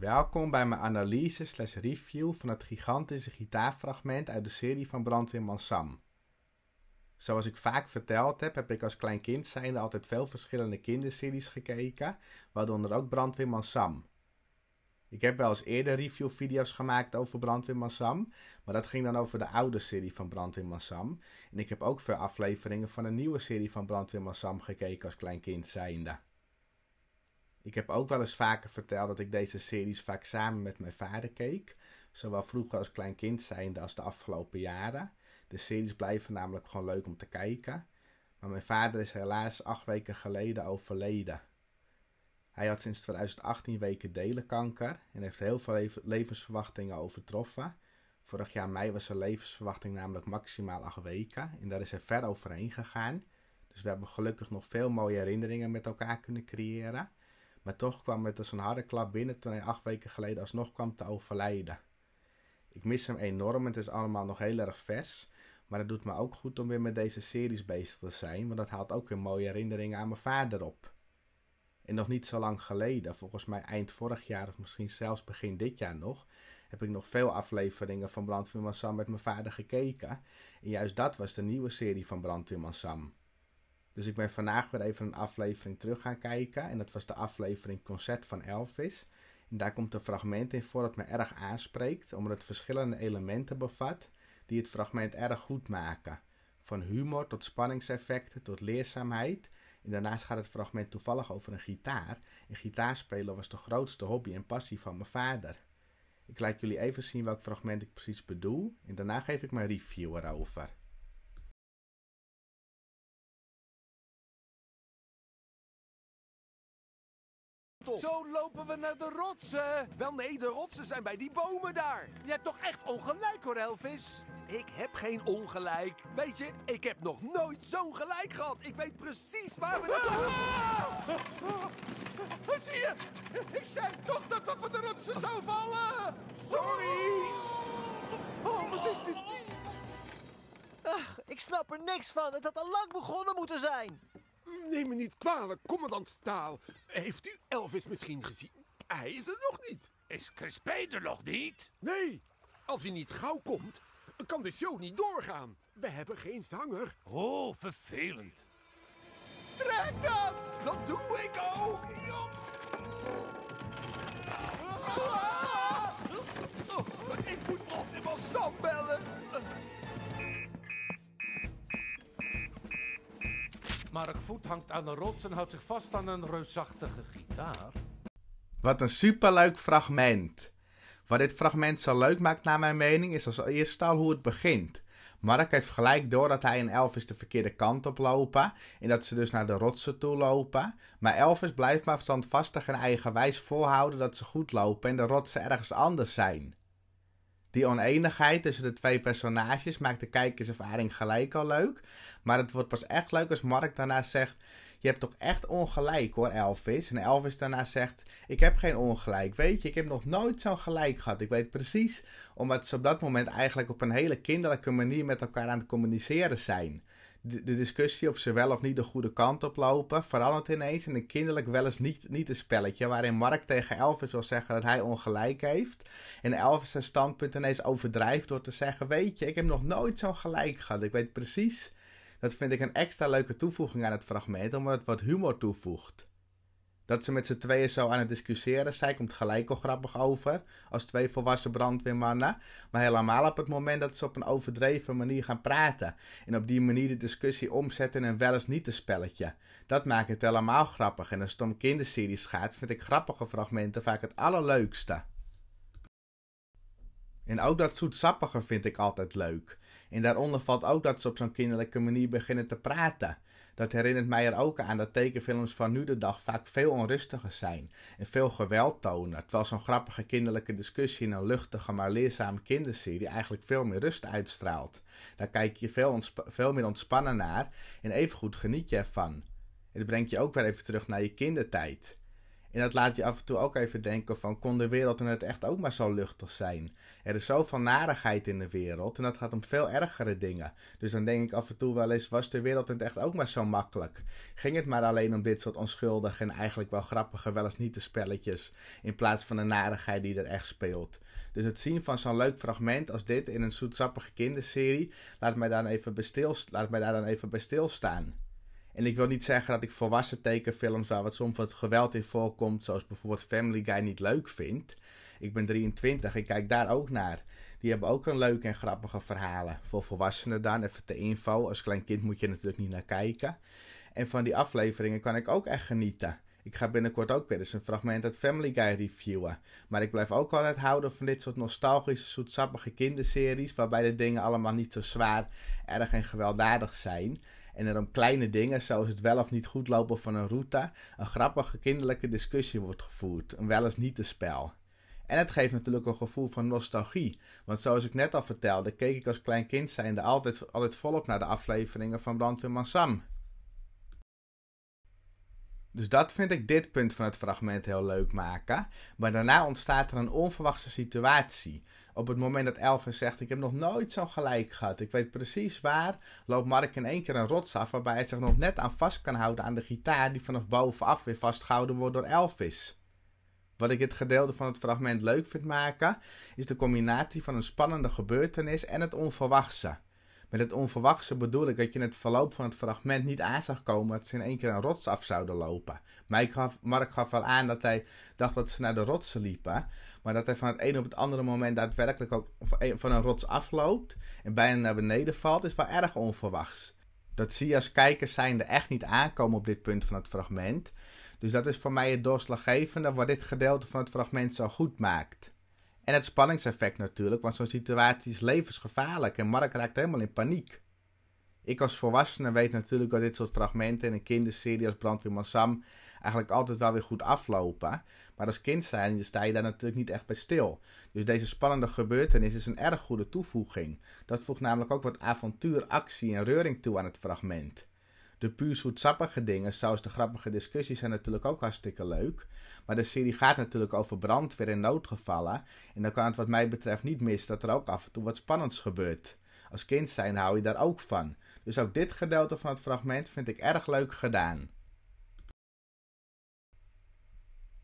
Welkom bij mijn analyse slash review van het gigantische gitaarfragment uit de serie van Brandweerman Sam. Zoals ik vaak verteld heb, heb ik als klein kind zijnde altijd veel verschillende kinderseries gekeken, waaronder ook Brandweerman Sam. Ik heb wel eens eerder reviewvideo's gemaakt over Brandweerman Sam, maar dat ging dan over de oude serie van Brandweerman Sam. En ik heb ook veel afleveringen van een nieuwe serie van Brandweerman Sam gekeken als klein kind zijnde. Ik heb ook wel eens vaker verteld dat ik deze series vaak samen met mijn vader keek. Zowel vroeger als klein kind zijnde als de afgelopen jaren. De series blijven namelijk gewoon leuk om te kijken. Maar mijn vader is helaas acht weken geleden overleden. Hij had sinds 2018 weken delenkanker en heeft heel veel levensverwachtingen overtroffen. Vorig jaar mei was zijn levensverwachting namelijk maximaal acht weken en daar is hij ver overheen gegaan. Dus we hebben gelukkig nog veel mooie herinneringen met elkaar kunnen creëren. Maar toch kwam het als dus een harde klap binnen toen hij acht weken geleden alsnog kwam te overlijden. Ik mis hem enorm en het is allemaal nog heel erg vers. Maar het doet me ook goed om weer met deze series bezig te zijn, want dat haalt ook weer mooie herinneringen aan mijn vader op. En nog niet zo lang geleden, volgens mij eind vorig jaar of misschien zelfs begin dit jaar nog, heb ik nog veel afleveringen van Brandweerman Sam met mijn vader gekeken. En juist dat was de nieuwe serie van Brandweerman Sam. Dus ik ben vandaag weer even een aflevering terug gaan kijken. En dat was de aflevering Concert van Elvis. En daar komt een fragment in voor dat me erg aanspreekt, omdat het verschillende elementen bevat die het fragment erg goed maken. Van humor tot spanningseffecten tot leerzaamheid. En daarnaast gaat het fragment toevallig over een gitaar. En gitaarspelen was de grootste hobby en passie van mijn vader. Ik laat jullie even zien welk fragment ik precies bedoel en daarna geef ik mijn review erover. Zo lopen we naar de rotsen. Wel nee, de rotsen zijn bij die bomen daar. Je hebt toch echt ongelijk hoor, Elvis? Ik heb geen ongelijk. Weet je, ik heb nog nooit zo'n gelijk gehad. Ik weet precies waar we naartoe... Ah! Zie je? Ik zei toch dat we van de rotsen zou vallen. Sorry. Oh, wat is dit ik snap er niks van. Het had al lang begonnen moeten zijn. Neem me niet kwalijk, commandant Staal. Heeft u Elvis misschien gezien? Hij is er nog niet. Is Crispijn er nog niet? Nee, als hij niet gauw komt, kan de show niet doorgaan. We hebben geen zanger. Oh, vervelend. Trek dan! Dat doe ik ook! Ah! ik moet op de bellen. Mark Voet hangt aan de rots en houdt zich vast aan een reusachtige gitaar. Wat een superleuk fragment. Wat dit fragment zo leuk maakt, naar mijn mening, is als eerste al hoe het begint. Mark heeft gelijk door dat hij en Elvis de verkeerde kant op lopen. En dat ze dus naar de rotsen toe lopen. Maar Elvis blijft maar standvastig en eigenwijs volhouden dat ze goed lopen en de rotsen ergens anders zijn. Die oneenigheid tussen de twee personages maakt de kijkerservaring gelijk al leuk. Maar het wordt pas echt leuk als Mark daarna zegt... Je hebt toch echt ongelijk hoor, Elvis. En Elvis daarna zegt... Ik heb geen ongelijk, weet je. Ik heb nog nooit zo'n gelijk gehad. Ik weet precies omdat ze op dat moment eigenlijk op een hele kinderlijke manier met elkaar aan het communiceren zijn de, discussie of ze wel of niet de goede kant oplopen, verandert ineens in een kinderlijk wel eens niet, niet een spelletje. Waarin Mark tegen Elvis wil zeggen dat hij ongelijk heeft. En Elvis zijn standpunt ineens overdrijft door te zeggen: Weet je, ik heb nog nooit zo'n gelijk gehad. Ik weet precies. Dat vind ik een extra leuke toevoeging aan het fragment, omdat het wat humor toevoegt. Dat ze met z'n tweeën zo aan het discussiëren. Zij komt gelijk al grappig over. Als twee volwassen brandweermannen. Maar helemaal op het moment dat ze op een overdreven manier gaan praten. En op die manier de discussie omzetten in een wel eens niet een spelletje. Dat maakt het helemaal grappig. En als het om kinderseries gaat, vind ik grappige fragmenten vaak het allerleukste. En ook dat zoetsappige vind ik altijd leuk. En daaronder valt ook dat ze op zo'n kinderlijke manier beginnen te praten. Dat herinnert mij er ook aan dat tekenfilms van nu de dag vaak veel onrustiger zijn en veel geweld tonen, terwijl zo'n grappige kinderlijke discussie in een luchtige maar leerzame kinderserie eigenlijk veel meer rust uitstraalt. Daar kijk je veel, veel meer ontspannen naar en evengoed geniet je ervan. Het brengt je ook weer even terug naar je kindertijd. En dat laat je af en toe ook even denken van, kon de wereld in het echt ook maar zo luchtig zijn? Er is zoveel narigheid in de wereld en dat gaat om veel ergere dingen. Dus dan denk ik af en toe wel eens, was de wereld in het echt ook maar zo makkelijk? Ging het maar alleen om dit soort onschuldige en eigenlijk wel grappige, wel eens niet de spelletjes, in plaats van de narigheid die er echt speelt? Dus het zien van zo'n leuk fragment als dit in een zoetsappige kinderserie, laat mij, even laat mij daar dan even bij stilstaan. En ik wil niet zeggen dat ik volwassen tekenfilms waar wat soms wat geweld in voorkomt, zoals bijvoorbeeld Family Guy, niet leuk vind. Ik ben 23 en kijk daar ook naar. Die hebben ook een leuke en grappige verhalen. Voor volwassenen dan, even de info. Als klein kind moet je natuurlijk niet naar kijken. En van die afleveringen kan ik ook echt genieten. Ik ga binnenkort ook weer eens een fragment uit Family Guy reviewen. Maar ik blijf ook altijd houden van dit soort nostalgische, zoetsappige kinderseries. Waarbij de dingen allemaal niet zo zwaar, erg en gewelddadig zijn. En er om kleine dingen, zoals het wel of niet goed lopen van een route, een grappige kinderlijke discussie wordt gevoerd. Een wel eens niet te spel. En het geeft natuurlijk een gevoel van nostalgie. Want zoals ik net al vertelde, keek ik als klein kind zijnde altijd, altijd volop naar de afleveringen van Brandweerman Sam. Dus dat vind ik dit punt van het fragment heel leuk maken. Maar daarna ontstaat er een onverwachte situatie. Op het moment dat Elvis zegt: Ik heb nog nooit zo'n gelijk gehad. Ik weet precies waar. loopt Mark in één keer een rots af. Waarbij hij zich nog net aan vast kan houden aan de gitaar. Die vanaf bovenaf weer vastgehouden wordt door Elvis. Wat ik dit gedeelte van het fragment leuk vind maken. Is de combinatie van een spannende gebeurtenis en het onverwachte. Met het onverwachte bedoel ik dat je in het verloop van het fragment niet aan zag komen dat ze in één keer een rots af zouden lopen. Mark gaf, Mark gaf wel aan dat hij dacht dat ze naar de rotsen liepen. Maar dat hij van het ene op het andere moment daadwerkelijk ook van een rots afloopt en bijna naar beneden valt, is wel erg onverwachts. Dat zie je als kijkers echt niet aankomen op dit punt van het fragment. Dus dat is voor mij het doorslaggevende wat dit gedeelte van het fragment zo goed maakt. En het spanningseffect natuurlijk, want zo'n situatie is levensgevaarlijk en Mark raakt helemaal in paniek. Ik als volwassene weet natuurlijk dat dit soort fragmenten in een kinderserie als Brandweerman Sam eigenlijk altijd wel weer goed aflopen. Maar als kind sta je daar natuurlijk niet echt bij stil. Dus deze spannende gebeurtenis is een erg goede toevoeging. Dat voegt namelijk ook wat avontuur, actie en reuring toe aan het fragment de puur zoetsappige dingen, zoals de grappige discussies, zijn natuurlijk ook hartstikke leuk. Maar de serie gaat natuurlijk over brandweer en noodgevallen. En dan kan het wat mij betreft niet mis dat er ook af en toe wat spannends gebeurt. Als kind zijn hou je daar ook van. Dus ook dit gedeelte van het fragment vind ik erg leuk gedaan.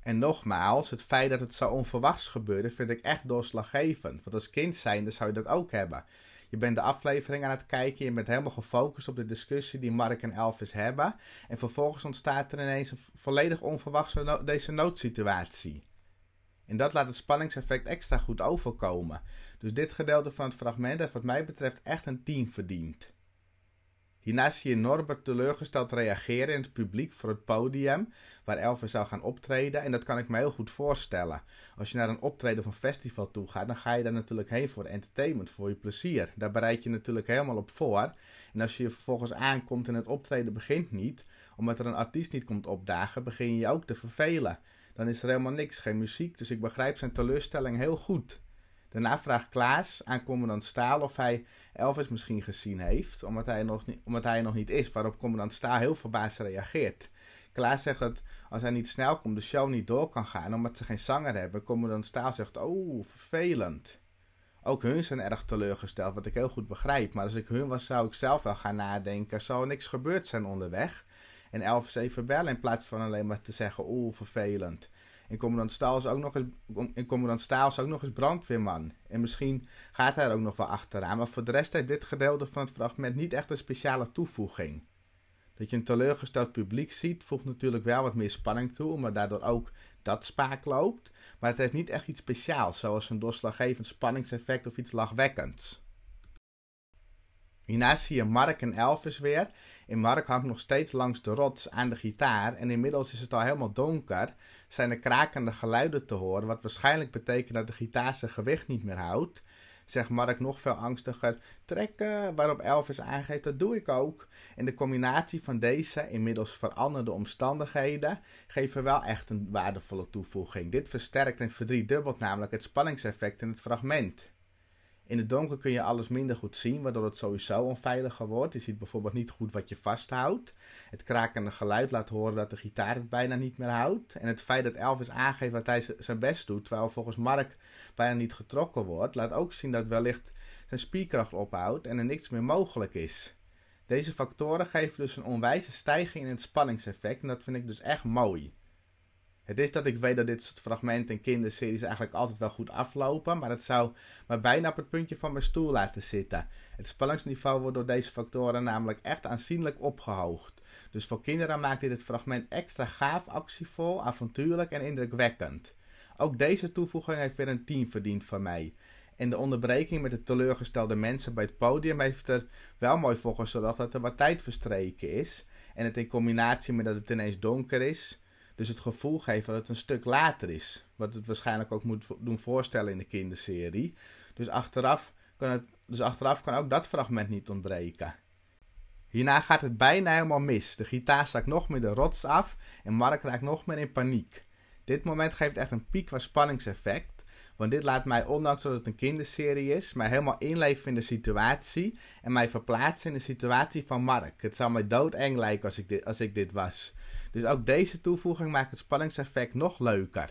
En nogmaals, het feit dat het zo onverwachts gebeurde vind ik echt doorslaggevend. Want als kind zijnde zou je dat ook hebben. Je bent de aflevering aan het kijken. Je bent helemaal gefocust op de discussie die Mark en Elvis hebben. En vervolgens ontstaat er ineens een volledig onverwachte deze noodsituatie. En dat laat het spanningseffect extra goed overkomen. Dus dit gedeelte van het fragment heeft wat mij betreft echt een team verdiend. Hierna zie je Norbert teleurgesteld reageren in het publiek voor het podium waar Elvis zou gaan optreden. En dat kan ik me heel goed voorstellen. Als je naar een optreden van festival toe gaat, dan ga je daar natuurlijk heen voor entertainment, voor je plezier. Daar bereid je natuurlijk helemaal op voor. En als je vervolgens aankomt en het optreden begint niet, omdat er een artiest niet komt opdagen, begin je je ook te vervelen. Dan is er helemaal niks, geen muziek. Dus ik begrijp zijn teleurstelling heel goed. Daarna vraagt Klaas aan commandant Staal of hij Elvis misschien gezien heeft, omdat hij, nog niet, omdat hij er nog niet is, waarop commandant Staal heel verbaasd reageert. Klaas zegt dat als hij niet snel komt, de show niet door kan gaan, omdat ze geen zanger hebben. Commandant Staal zegt, oh, vervelend. Ook hun zijn erg teleurgesteld, wat ik heel goed begrijp. Maar als ik hun was, zou ik zelf wel gaan nadenken. Zou er niks gebeurd zijn onderweg? En Elvis even bellen in plaats van alleen maar te zeggen, oh, vervelend. En Commandant Staals is ook nog eens, ook nog eens brandweerman. En misschien gaat hij er ook nog wel achteraan. Maar voor de rest heeft dit gedeelte van het fragment niet echt een speciale toevoeging. Dat je een teleurgesteld publiek ziet, voegt natuurlijk wel wat meer spanning toe, maar daardoor ook dat spaak loopt. Maar het heeft niet echt iets speciaals, zoals een doorslaggevend spanningseffect of iets lachwekkends. Hiernaast zie je Mark en Elvis weer. En Mark hangt nog steeds langs de rots aan de gitaar en inmiddels is het al helemaal donker. Zijn er krakende geluiden te horen, wat waarschijnlijk betekent dat de gitaar zijn gewicht niet meer houdt. Zegt Mark nog veel angstiger, trekken, waarop Elvis aangeeft, dat doe ik ook. En de combinatie van deze, inmiddels veranderde omstandigheden, geven wel echt een waardevolle toevoeging. Dit versterkt en verdriedubbelt namelijk het spanningseffect in het fragment. In het donker kun je alles minder goed zien, waardoor het sowieso onveiliger wordt. Je ziet bijvoorbeeld niet goed wat je vasthoudt. Het krakende geluid laat horen dat de gitaar het bijna niet meer houdt. En het feit dat Elvis aangeeft wat hij zijn best doet, terwijl volgens Mark bijna niet getrokken wordt, laat ook zien dat wellicht zijn spierkracht ophoudt en er niks meer mogelijk is. Deze factoren geven dus een onwijze stijging in het spanningseffect en dat vind ik dus echt mooi. Het is dat ik weet dat dit soort fragmenten en kinderseries eigenlijk altijd wel goed aflopen, maar het zou me bijna op het puntje van mijn stoel laten zitten. Het spanningsniveau wordt door deze factoren namelijk echt aanzienlijk opgehoogd. Dus voor kinderen maakt dit het fragment extra gaaf, actievol, avontuurlijk en indrukwekkend. Ook deze toevoeging heeft weer een team verdiend van mij. En de onderbreking met de teleurgestelde mensen bij het podium heeft er wel mooi voor gezorgd dat er wat tijd verstreken is. En het in combinatie met dat het ineens donker is, dus het gevoel geven dat het een stuk later is. Wat het waarschijnlijk ook moet doen voorstellen in de kinderserie. Dus achteraf kan, het, dus achteraf kan ook dat fragment niet ontbreken. Hierna gaat het bijna helemaal mis. De gitaar zakt nog meer de rots af en Mark raakt nog meer in paniek. Dit moment geeft echt een piek qua spanningseffect. Want dit laat mij, ondanks dat het een kinderserie is, mij helemaal inleven in de situatie. En mij verplaatsen in de situatie van Mark. Het zou mij doodeng lijken als ik dit, als ik dit was. Dus ook deze toevoeging maakt het spanningseffect nog leuker.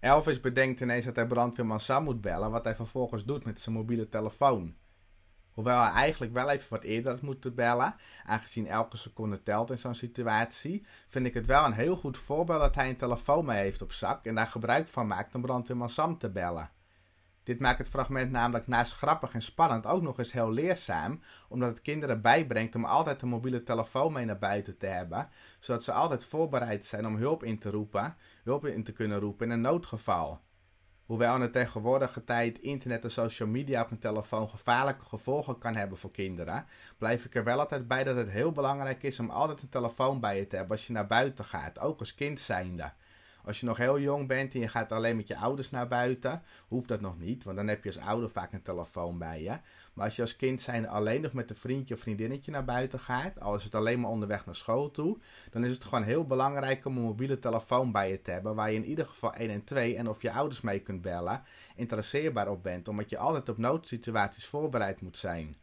Elvis bedenkt ineens dat hij brandweerman Sam moet bellen, wat hij vervolgens doet met zijn mobiele telefoon. Hoewel hij eigenlijk wel even wat eerder had moeten bellen, aangezien elke seconde telt in zo'n situatie, vind ik het wel een heel goed voorbeeld dat hij een telefoon mee heeft op zak en daar gebruik van maakt om brandweerman Sam te bellen. Dit maakt het fragment namelijk naast grappig en spannend ook nog eens heel leerzaam, omdat het kinderen bijbrengt om altijd een mobiele telefoon mee naar buiten te hebben, zodat ze altijd voorbereid zijn om hulp in te roepen, hulp in te kunnen roepen in een noodgeval. Hoewel in de tegenwoordige tijd internet en social media op een telefoon gevaarlijke gevolgen kan hebben voor kinderen, blijf ik er wel altijd bij dat het heel belangrijk is om altijd een telefoon bij je te hebben als je naar buiten gaat, ook als kind zijnde. Als je nog heel jong bent en je gaat alleen met je ouders naar buiten, hoeft dat nog niet, want dan heb je als ouder vaak een telefoon bij je. Maar als je als kind zijn alleen nog met een vriendje of vriendinnetje naar buiten gaat, al is het alleen maar onderweg naar school toe, dan is het gewoon heel belangrijk om een mobiele telefoon bij je te hebben, waar je in ieder geval 1 en 2 en of je ouders mee kunt bellen, interesseerbaar op bent, omdat je altijd op noodsituaties voorbereid moet zijn.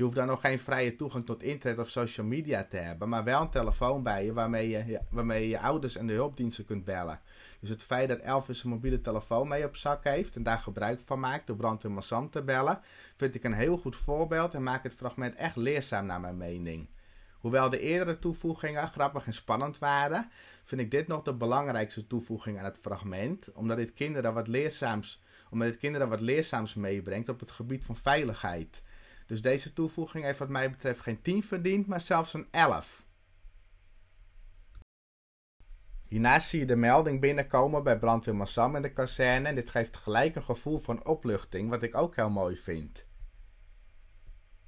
Je hoeft daar nog geen vrije toegang tot internet of social media te hebben, maar wel een telefoon bij je waarmee je, waarmee je, ouders en de hulpdiensten kunt bellen. Dus het feit dat Elvis een mobiele telefoon mee op zak heeft en daar gebruik van maakt door brandweer Massam te bellen, vind ik een heel goed voorbeeld en maakt het fragment echt leerzaam naar mijn mening. Hoewel de eerdere toevoegingen grappig en spannend waren, vind ik dit nog de belangrijkste toevoeging aan het fragment, omdat dit kinderen wat leerzaams, omdat dit kinderen wat leerzaams meebrengt op het gebied van veiligheid. Dus deze toevoeging heeft wat mij betreft geen 10 verdiend, maar zelfs een 11. Hiernaast zie je de melding binnenkomen bij brandweer Massam in de kazerne en dit geeft gelijk een gevoel van opluchting, wat ik ook heel mooi vind.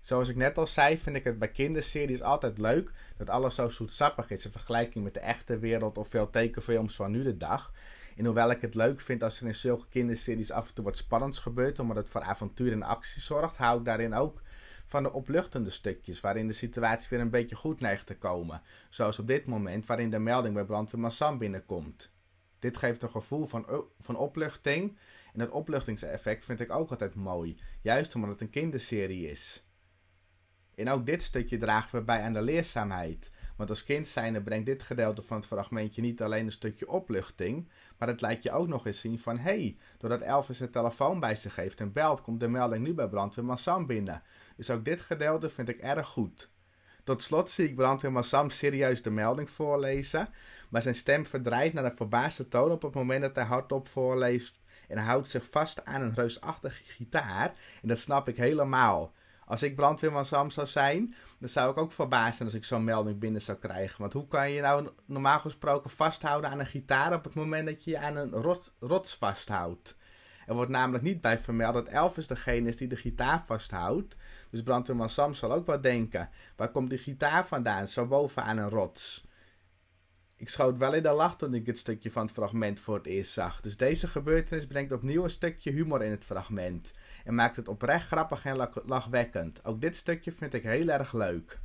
Zoals ik net al zei, vind ik het bij kinderseries altijd leuk dat alles zo zoetsappig is in vergelijking met de echte wereld of veel tekenfilms van nu de dag. En hoewel ik het leuk vind als er in zulke kinderseries af en toe wat spannends gebeurt, omdat het voor avontuur en actie zorgt, hou ik daarin ook van de opluchtende stukjes, waarin de situatie weer een beetje goed neigt te komen. Zoals op dit moment, waarin de melding bij brandweer Massam binnenkomt. Dit geeft een gevoel van, van opluchting. En dat opluchtingseffect vind ik ook altijd mooi, juist omdat het een kinderserie is. En ook dit stukje dragen we bij aan de leerzaamheid. Want als kind zijnde brengt dit gedeelte van het fragmentje niet alleen een stukje opluchting, maar het laat je ook nog eens zien van hé, hey, doordat Elvis zijn telefoon bij zich heeft en belt, komt de melding nu bij brandweer Massam binnen. Dus ook dit gedeelte vind ik erg goed. Tot slot zie ik brandweer Massam serieus de melding voorlezen, maar zijn stem verdrijft naar een verbaasde toon op het moment dat hij hardop voorleest en houdt zich vast aan een reusachtige gitaar en dat snap ik helemaal. Als ik brandweerman Sam zou zijn, dan zou ik ook verbaasd zijn als ik zo'n melding binnen zou krijgen. Want hoe kan je nou normaal gesproken vasthouden aan een gitaar op het moment dat je je aan een rot, rots vasthoudt? Er wordt namelijk niet bij vermeld dat Elvis degene is die de gitaar vasthoudt. Dus brandweerman Sam zal ook wel denken, waar komt die gitaar vandaan? Zo boven aan een rots. Ik schoot wel in de lach toen ik dit stukje van het fragment voor het eerst zag. Dus deze gebeurtenis brengt opnieuw een stukje humor in het fragment. En maakt het oprecht grappig en lachwekkend. Ook dit stukje vind ik heel erg leuk.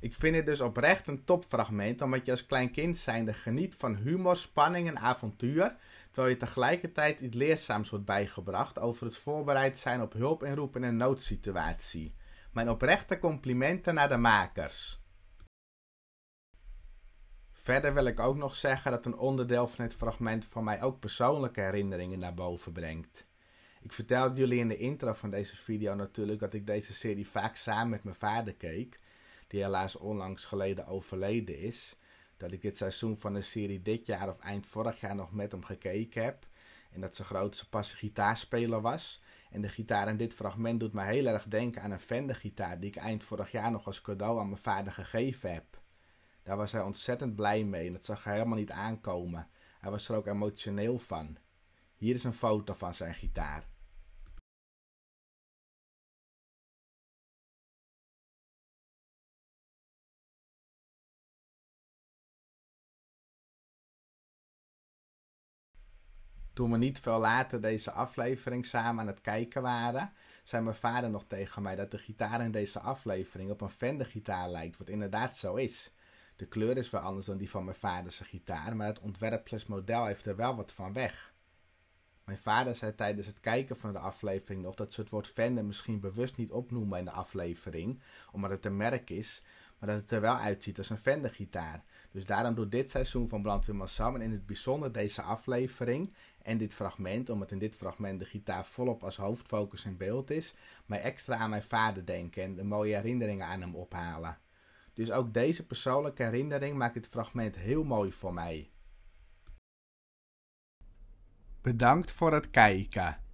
Ik vind het dus oprecht een topfragment, omdat je als klein kind zijnde geniet van humor, spanning en avontuur, terwijl je tegelijkertijd iets leerzaams wordt bijgebracht over het voorbereid zijn op hulp inroepen in een noodsituatie. Mijn oprechte complimenten naar de makers. Verder wil ik ook nog zeggen dat een onderdeel van het fragment van mij ook persoonlijke herinneringen naar boven brengt. Ik vertelde jullie in de intro van deze video natuurlijk dat ik deze serie vaak samen met mijn vader keek, die helaas onlangs geleden overleden is. Dat ik dit seizoen van de serie dit jaar of eind vorig jaar nog met hem gekeken heb. En dat ze grootste passie gitaarspeler was. En de gitaar in dit fragment doet me heel erg denken aan een Fender gitaar die ik eind vorig jaar nog als cadeau aan mijn vader gegeven heb. Daar was hij ontzettend blij mee en dat zag hij helemaal niet aankomen. Hij was er ook emotioneel van. Hier is een foto van zijn gitaar. Toen we niet veel later deze aflevering samen aan het kijken waren, zei mijn vader nog tegen mij dat de gitaar in deze aflevering op een Fender gitaar lijkt, wat inderdaad zo is. De kleur is wel anders dan die van mijn vaders gitaar, maar het ontwerp plus model heeft er wel wat van weg. Mijn vader zei tijdens het kijken van de aflevering nog dat ze het woord fender misschien bewust niet opnoemen in de aflevering, omdat het een merk is, maar dat het er wel uitziet als een Fender-gitaar. Dus daarom doet dit seizoen van Brandweer Massam en in het bijzonder deze aflevering en dit fragment, omdat in dit fragment de gitaar volop als hoofdfocus in beeld is, mij extra aan mijn vader denken en de mooie herinneringen aan hem ophalen. Dus ook deze persoonlijke herinnering maakt dit fragment heel mooi voor mij. Bedankt voor het kijken.